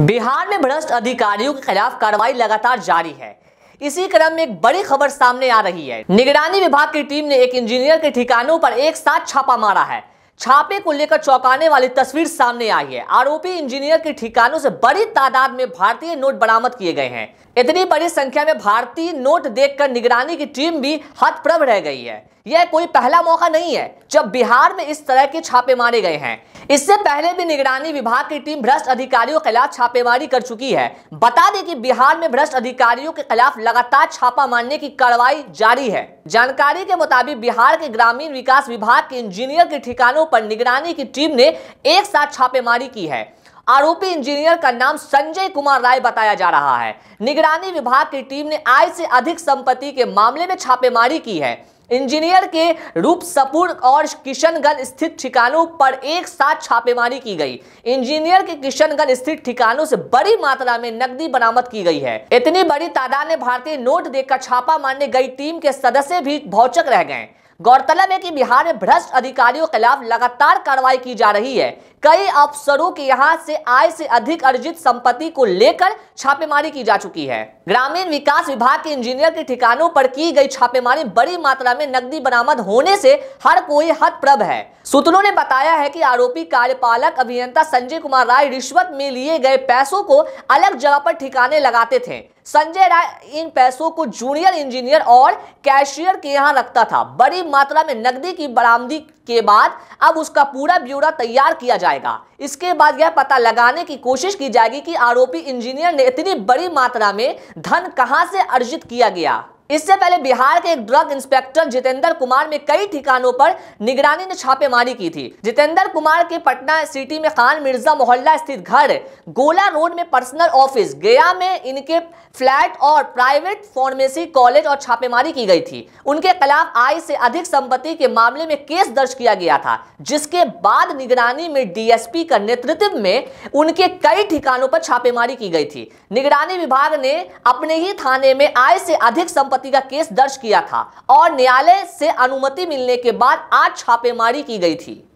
बिहार में भ्रष्ट अधिकारियों के खिलाफ कार्रवाई लगातार जारी है इसी क्रम में एक बड़ी खबर सामने आ रही है निगरानी विभाग की टीम ने एक इंजीनियर के ठिकानों पर एक साथ छापा मारा है छापे को लेकर चौंकाने वाली तस्वीर सामने आई है आरोपी इंजीनियर के ठिकानों से बड़ी तादाद में भारतीय नोट बरामद किए गए हैं इतनी बड़ी संख्या में भारतीय नोट देखकर निगरानी की टीम भी हतप्रभ रह गई है यह कोई पहला मौका नहीं है जब बिहार में इस तरह के छापे मारे गए हैं इससे पहले भी निगरानी विभाग की टीम भ्रष्ट अधिकारियों के खिलाफ छापेमारी कर चुकी है बता दें कि बिहार में भ्रष्ट अधिकारियों के खिलाफ लगातार छापा मारने की कार्रवाई जारी है जानकारी के मुताबिक बिहार के ग्रामीण विकास विभाग के इंजीनियर के ठिकानों पर निगरानी की टीम ने एक साथ छापेमारी की है आरोपी इंजीनियर का नाम संजय कुमार राय बताया जा रहा है निगरानी विभाग की टीम ने आय से अधिक संपत्ति के मामले में छापेमारी की है इंजीनियर के रूप सपुर और किशनगंज स्थित ठिकानों पर एक साथ छापेमारी की गई इंजीनियर के किशनगंज स्थित ठिकानों से बड़ी मात्रा में नकदी बरामद की गई है इतनी बड़ी तादाद में भारतीय नोट देखकर छापा मारने गई टीम के सदस्य भी भौचक रह गए गौरतलब है कि बिहार में भ्रष्ट अधिकारियों के खिलाफ लगातार कार्रवाई की जा रही है कई अफसरों के यहाँ से आय से अधिक अर्जित संपत्ति को लेकर छापेमारी की जा चुकी है ग्रामीण विकास विभाग के इंजीनियर के ठिकानों पर की गई छापेमारी बड़ी मात्रा में नकदी बरामद होने से हर कोई हतप्रभ है सूत्रों ने बताया है कि आरोपी कार्यपालक अभियंता संजय कुमार राय रिश्वत में लिए गए पैसों को अलग जगह पर ठिकाने लगाते थे संजय राय इन पैसों को जूनियर इंजीनियर और कैशियर के यहां रखता था बड़ी मात्रा में नकदी की बरामदी के बाद अब उसका पूरा ब्यूरा तैयार किया जाएगा इसके बाद यह पता लगाने की कोशिश की जाएगी कि आरोपी इंजीनियर ने इतनी बड़ी मात्रा में धन कहां से अर्जित किया गया इससे पहले बिहार के एक ड्रग इंस्पेक्टर जितेंद्र कुमार में कई ठिकानों पर निगरानी ने छापेमारी की थी जितेंद्र कुमार के पटना सिटी में खान मिर्जा मोहल्ला स्थित घर गोला रोड में पर्सनल ऑफिस गया में इनके फ्लैट और प्राइवेट फार्मेसी कॉलेज और छापेमारी की गई थी उनके खिलाफ आय से अधिक संपत्ति के मामले में केस दर्ज किया गया था जिसके बाद निगरानी में डीएसपी का नेतृत्व में उनके कई ठिकानों पर छापेमारी की गई थी निगरानी विभाग ने अपने ही थाने में आय से अधिक संपत्ति पति का केस दर्ज किया था और न्यायालय से अनुमति मिलने के बाद आज छापेमारी की गई थी